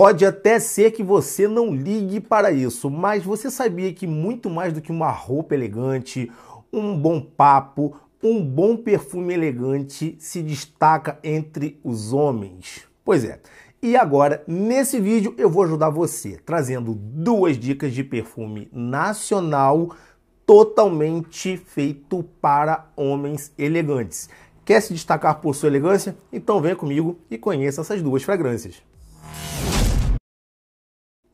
Pode até ser que você não ligue para isso, mas você sabia que muito mais do que uma roupa elegante, um bom papo, um bom perfume elegante se destaca entre os homens? Pois é. E agora, nesse vídeo, eu vou ajudar você trazendo duas dicas de perfume nacional totalmente feito para homens elegantes. Quer se destacar por sua elegância? Então venha comigo e conheça essas duas fragrâncias.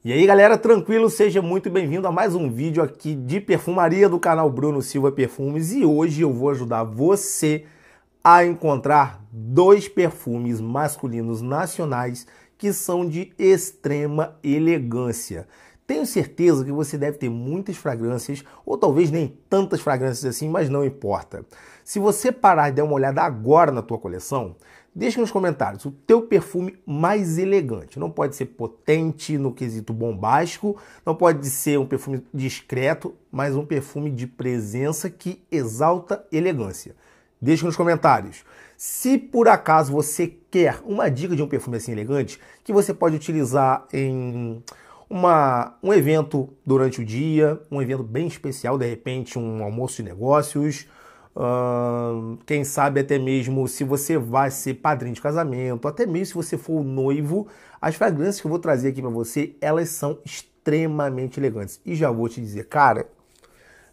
E aí galera, tranquilo? Seja muito bem-vindo a mais um vídeo aqui de perfumaria do canal Bruno Silva Perfumes e hoje eu vou ajudar você a encontrar dois perfumes masculinos nacionais que são de extrema elegância. Tenho certeza que você deve ter muitas fragrâncias, ou talvez nem tantas fragrâncias assim, mas não importa. Se você parar e der uma olhada agora na tua coleção, deixa nos comentários o teu perfume mais elegante. Não pode ser potente no quesito bombástico, não pode ser um perfume discreto, mas um perfume de presença que exalta elegância. Deixa nos comentários. Se por acaso você quer uma dica de um perfume assim elegante, que você pode utilizar em uma, um evento durante o dia, um evento bem especial, de repente um almoço de negócios, quem sabe até mesmo se você vai ser padrinho de casamento, até mesmo se você for o noivo, as fragrâncias que eu vou trazer aqui para você, elas são extremamente elegantes. E já vou te dizer, cara,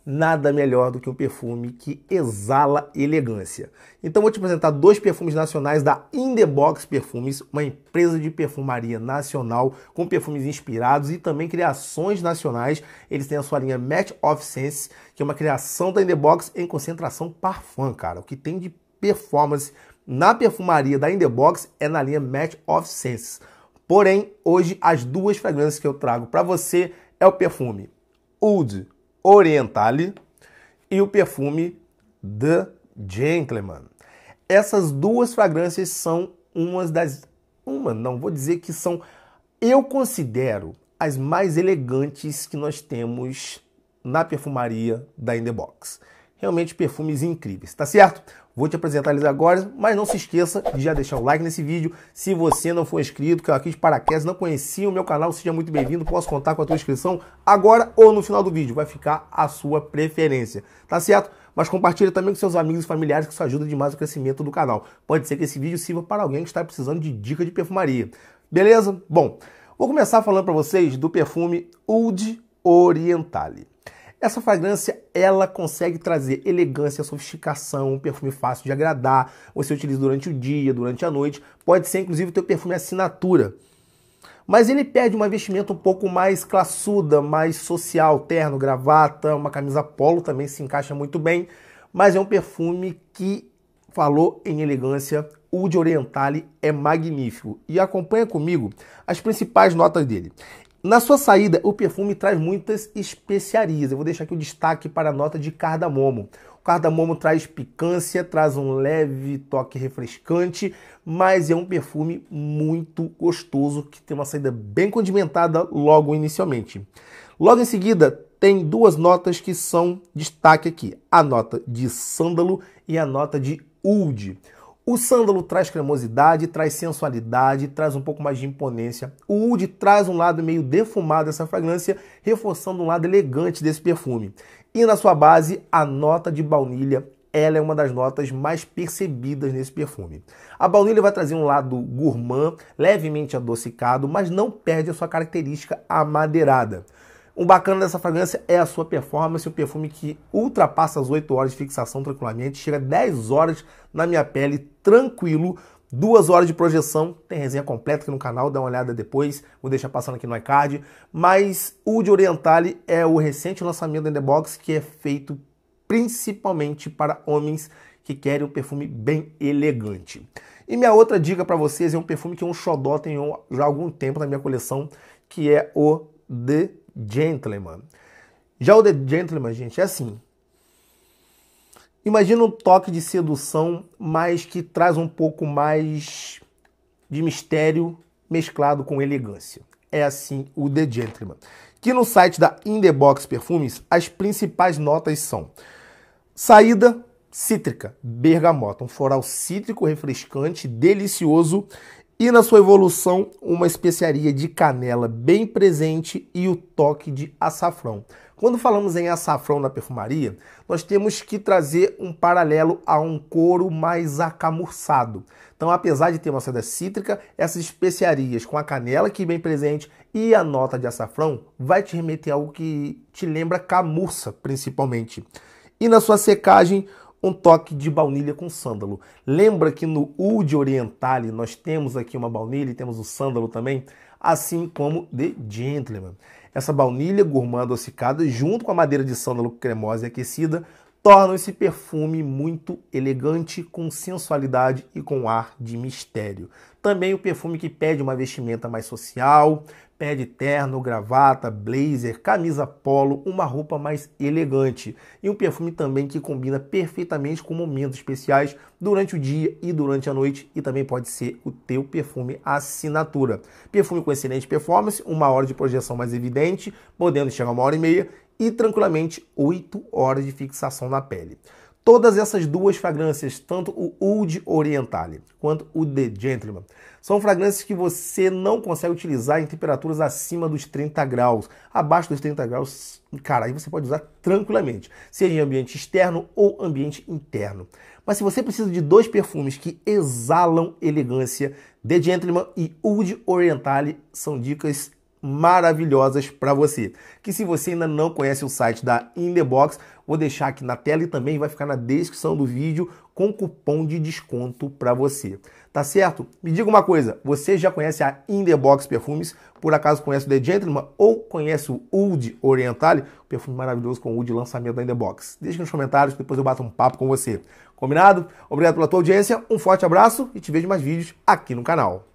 nada melhor do que um perfume que exala elegância. Então vou te apresentar dois perfumes nacionais da In The Box Perfumes, uma empresa de perfumaria nacional com perfumes inspirados e também criações nacionais. Eles têm a sua linha Match of Sense, que é uma criação da In The Box em concentração parfum, cara. O que tem de performance na perfumaria da In The Box é na linha Match of Sense. Porém, hoje as duas fragrâncias que eu trago para você é o perfume Oud Orientale e o perfume The Gentleman. Essas duas fragrâncias são umas das uma, não vou dizer que são eu considero as mais elegantes que nós temos na perfumaria da Box realmente perfumes incríveis, tá certo? Vou te apresentar eles agora, mas não se esqueça de já deixar o like nesse vídeo. Se você não for inscrito, eu aqui de paraquedas, não conhecia o meu canal, seja muito bem-vindo. Posso contar com a tua inscrição agora ou no final do vídeo, vai ficar a sua preferência, tá certo? Mas compartilha também com seus amigos e familiares, que isso ajuda demais o crescimento do canal. Pode ser que esse vídeo sirva para alguém que está precisando de dica de perfumaria. Beleza? Bom, vou começar falando para vocês do perfume Oud Orientale. Essa fragrância, ela consegue trazer elegância, sofisticação, um perfume fácil de agradar, você utiliza durante o dia, durante a noite, pode ser inclusive o teu perfume assinatura. Mas ele pede uma vestimenta um pouco mais classuda, mais social, terno, gravata, uma camisa polo também se encaixa muito bem, mas é um perfume que falou em elegância, o de Orientale é magnífico. E acompanha comigo as principais notas dele. Na sua saída, o perfume traz muitas especiarias. Eu vou deixar aqui o destaque para a nota de cardamomo. O cardamomo traz picância, traz um leve toque refrescante, mas é um perfume muito gostoso que tem uma saída bem condimentada logo inicialmente. Logo em seguida, tem duas notas que são destaque aqui: a nota de sândalo e a nota de oud. O sândalo traz cremosidade, traz sensualidade, traz um pouco mais de imponência. O oud traz um lado meio defumado dessa fragrância, reforçando um lado elegante desse perfume. E na sua base, a nota de baunilha ela é uma das notas mais percebidas nesse perfume. A baunilha vai trazer um lado gourmand, levemente adocicado, mas não perde a sua característica amadeirada. O bacana dessa fragrância é a sua performance, um perfume que ultrapassa as 8 horas de fixação tranquilamente, chega 10 horas na minha pele tranquilo, duas horas de projeção, tem resenha completa aqui no canal, dá uma olhada depois, vou deixar passando aqui no iCard, mas o de Orientale é o recente lançamento da The Box, que é feito principalmente para homens que querem um perfume bem elegante. E minha outra dica para vocês é um perfume que é um xodó tem já há algum tempo na minha coleção, que é o The Gentleman. Já o The Gentleman, gente, é assim. Imagina um toque de sedução, mas que traz um pouco mais de mistério mesclado com elegância. É assim o The Gentleman. Que no site da In The Box Perfumes, as principais notas são saída cítrica, bergamota, um floral cítrico refrescante, delicioso e na sua evolução, uma especiaria de canela bem presente e o toque de açafrão. Quando falamos em açafrão na perfumaria, nós temos que trazer um paralelo a um couro mais acamurçado. Então, apesar de ter uma seda cítrica, essas especiarias com a canela aqui bem presente e a nota de açafrão vai te remeter a algo que te lembra camurça, principalmente. E na sua secagem, um toque de baunilha com sândalo. Lembra que no Oud Orientale nós temos aqui uma baunilha e temos o sândalo também? Assim como The Gentleman. Essa baunilha gourmand adocicada, junto com a madeira de sândalo cremosa e aquecida, tornam esse perfume muito elegante, com sensualidade e com ar de mistério. Também o perfume que pede uma vestimenta mais social, pede terno, gravata, blazer, camisa polo, uma roupa mais elegante. E um perfume também que combina perfeitamente com momentos especiais durante o dia e durante a noite e também pode ser o teu perfume assinatura. Perfume com excelente performance, uma hora de projeção mais evidente, podendo chegar a uma hora e meia e tranquilamente 8 horas de fixação na pele. Todas essas duas fragrâncias, tanto o Oud Orientale quanto o The Gentleman, são fragrâncias que você não consegue utilizar em temperaturas acima dos 30 graus. Abaixo dos 30 graus, cara, aí você pode usar tranquilamente, seja em ambiente externo ou ambiente interno. Mas se você precisa de dois perfumes que exalam elegância, The Gentleman e Oud Orientale são dicas maravilhosas para você. Que se você ainda não conhece o site da In The Box, vou deixar aqui na tela e também vai ficar na descrição do vídeo com cupom de desconto para você. Tá certo? Me diga uma coisa, você já conhece a In The Box Perfumes? Por acaso conhece o The Gentleman ou conhece o Oud Orientale? Perfume maravilhoso com Oud lançamento da In The Box. Deixa nos comentários, depois eu bato um papo com você. Combinado? Obrigado pela tua audiência, um forte abraço e te vejo mais vídeos aqui no canal.